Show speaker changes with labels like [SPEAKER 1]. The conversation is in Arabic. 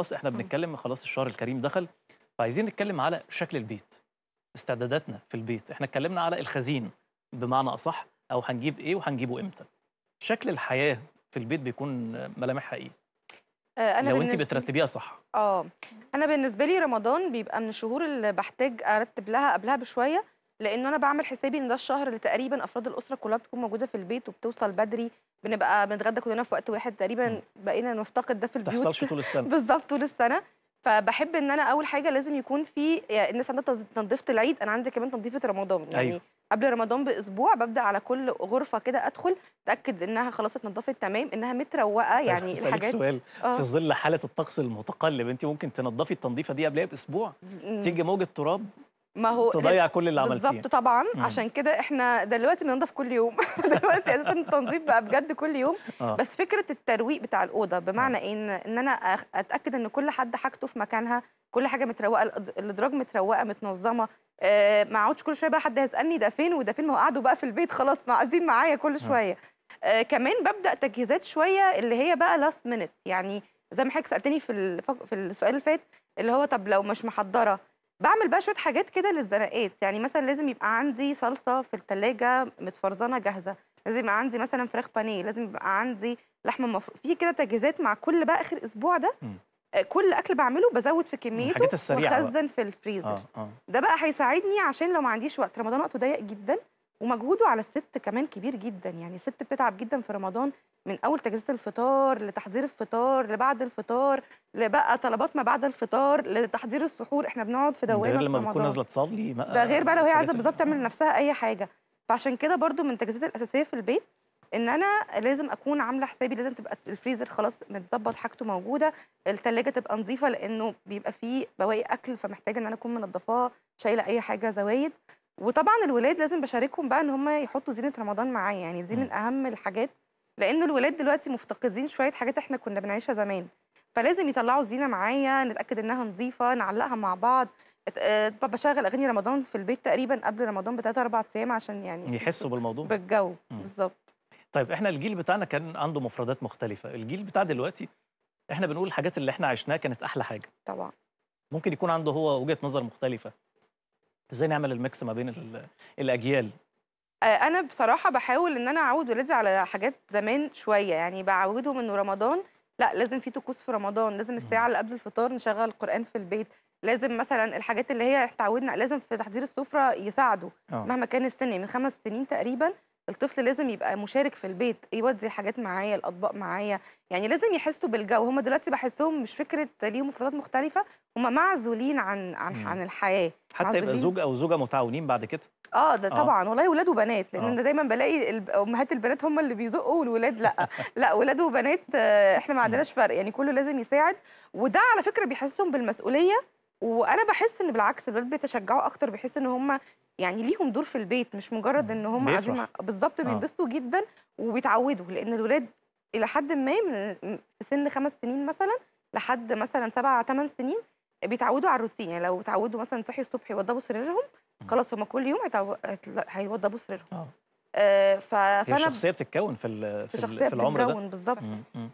[SPEAKER 1] خلاص احنا بنتكلم خلاص الشهر الكريم دخل فعايزين نتكلم على شكل البيت استعداداتنا في البيت احنا اتكلمنا على الخزين بمعنى اصح او هنجيب ايه وهنجيبه امتى شكل الحياه في البيت بيكون ملامحها ايه
[SPEAKER 2] آه، أنا لو انت بترتبيها صح اه انا بالنسبه لي رمضان بيبقى من الشهور اللي بحتاج ارتب لها قبلها بشويه لانه انا بعمل حسابي ان ده الشهر اللي تقريبا افراد الاسره كلها بتكون موجوده في البيت وبتوصل بدري بنبقى بنتغدى كلنا في وقت واحد تقريبا بقينا نفتقد ده في البيوت تحصلش طول السنه بالظبط طول السنه فبحب ان انا اول حاجه لازم يكون في يعني الناس عندها تنظيفه العيد انا عندي كمان تنظيفه رمضان يعني أيوه. قبل رمضان باسبوع ببدا على كل غرفه كده ادخل اتاكد انها خلاص اتنضفت تمام انها متروقه طيب يعني الحاجات سؤال آه. في ظل
[SPEAKER 1] حاله الطقس المتقلب انت ممكن تنضفي التنظيفه دي قبلها باسبوع تيجي موجه تراب
[SPEAKER 2] ما هو تضيع كل اللي عملتيه بالظبط طبعا مم. عشان كده احنا دلوقتي بننضف كل يوم دلوقتي اساسا التنظيف بقى بجد كل يوم آه. بس فكره الترويق بتاع الاوضه بمعنى ايه ان ان انا اتاكد ان كل حد حاجته في مكانها كل حاجه متروقه الادراج متروقه متنظمه آه ما اقعدش كل شويه بقى حد هيسالني ده فين وده فين ما هو قعدوا بقى في البيت خلاص قاعدين معايا كل آه. شويه آه كمان ببدا تجهيزات شويه اللي هي بقى لاست مينيت يعني زي ما حضرتك سالتني في في السؤال اللي فات اللي هو طب لو مش محضره بعمل بقى شويه حاجات كده للزنقات يعني مثلا لازم يبقى عندي صلصه في التلاجة متفرزنه جاهزه لازم يبقى عندي مثلا فراخ بانيه لازم يبقى عندي لحمه مفرومه في كده تجهيزات مع كل بقى اخر اسبوع ده آه، كل اكل بعمله بزود في كميته وخزن في الفريزر آه آه. ده بقى هيساعدني عشان لو ما عنديش وقت رمضان وقته ضيق جدا ومجهوده على الست كمان كبير جدا يعني الست بتتعب جدا في رمضان من اول تجهيز الفطار لتحضير الفطار لبعد الفطار لبقى طلبات ما بعد الفطار لتحضير السحور احنا بنقعد في دوامه غير لما بتكون نازله
[SPEAKER 1] تصلي ده غير بقى لو هي عايزه بالظبط
[SPEAKER 2] تعمل لنفسها اي حاجه فعشان كده برضو من التجهيزات الاساسيه في البيت ان انا لازم اكون عامله حسابي لازم تبقى الفريزر خلاص متظبط حاجته موجوده الثلاجه تبقى نظيفه لانه بيبقى فيه بواقي اكل فمحتاجه ان انا اكون منظفاه شايله اي حاجه زوايد وطبعا الولاد لازم بشاركهم بقى ان هم يحطوا زينه رمضان معايا يعني دي من اهم الحاجات لان الولاد دلوقتي مفتقدين شويه حاجات احنا كنا بنعيشها زمان فلازم يطلعوا الزينه معايا نتاكد انها نظيفه نعلقها مع بعض آه، بشغل اغاني رمضان في البيت تقريبا قبل رمضان بثلاث اربع ايام عشان يعني يحسوا
[SPEAKER 1] بالموضوع بالجو بالظبط طيب احنا الجيل بتاعنا كان عنده مفردات مختلفه الجيل بتاع دلوقتي احنا بنقول الحاجات اللي احنا عشناها كانت احلى حاجه طبعا ممكن يكون عنده هو وجهه نظر مختلفه ازاي نعمل الميكس ما بين الاجيال
[SPEAKER 2] آه، انا بصراحه بحاول ان انا اعود ولادي على حاجات زمان شويه يعني بعودهم انه رمضان لا لازم في طقوس في رمضان لازم الساعه اللي قبل الفطار نشغل القران في البيت لازم مثلا الحاجات اللي هي اتعودنا لازم في تحضير السفره يساعدوا آه. مهما كان السن يعني من خمس سنين تقريبا الطفل لازم يبقى مشارك في البيت يودي الحاجات معايا الاطباق معايا يعني لازم يحسوا بالجو هم دلوقتي بحسهم مش فكره ليهم مفردات مختلفه هم معزولين عن عن مم. عن الحياه حتى يبقى زوج
[SPEAKER 1] او زوجه متعاونين بعد كده
[SPEAKER 2] اه ده آه. طبعا والله ولاد وبنات لان آه. انا دايما بلاقي امهات البنات هم اللي بيزقوا والولاد لا لا ولاد وبنات آه، احنا ما عندناش فرق يعني كله لازم يساعد وده على فكره بيحسسهم بالمسؤوليه وانا بحس ان بالعكس الولاد بيتشجعوا اكتر بيحسوا ان هم يعني ليهم دور في البيت مش مجرد ان هم قاعدين بالظبط آه. بينبسطوا آه. جدا وبيتعودوا لان الولاد الى حد ما من سن خمس سنين مثلا لحد مثلا سبع ثمان سنين بيتعودوا على الروتين يعني لو اتعودوا مثلا صحي الصبح يوضبوا سريرهم خلاص هم كل يوم هيوضبوا سريرهم آه. آه فانا الشخصيه
[SPEAKER 1] بتتكون في في, في العمر ده بالظبط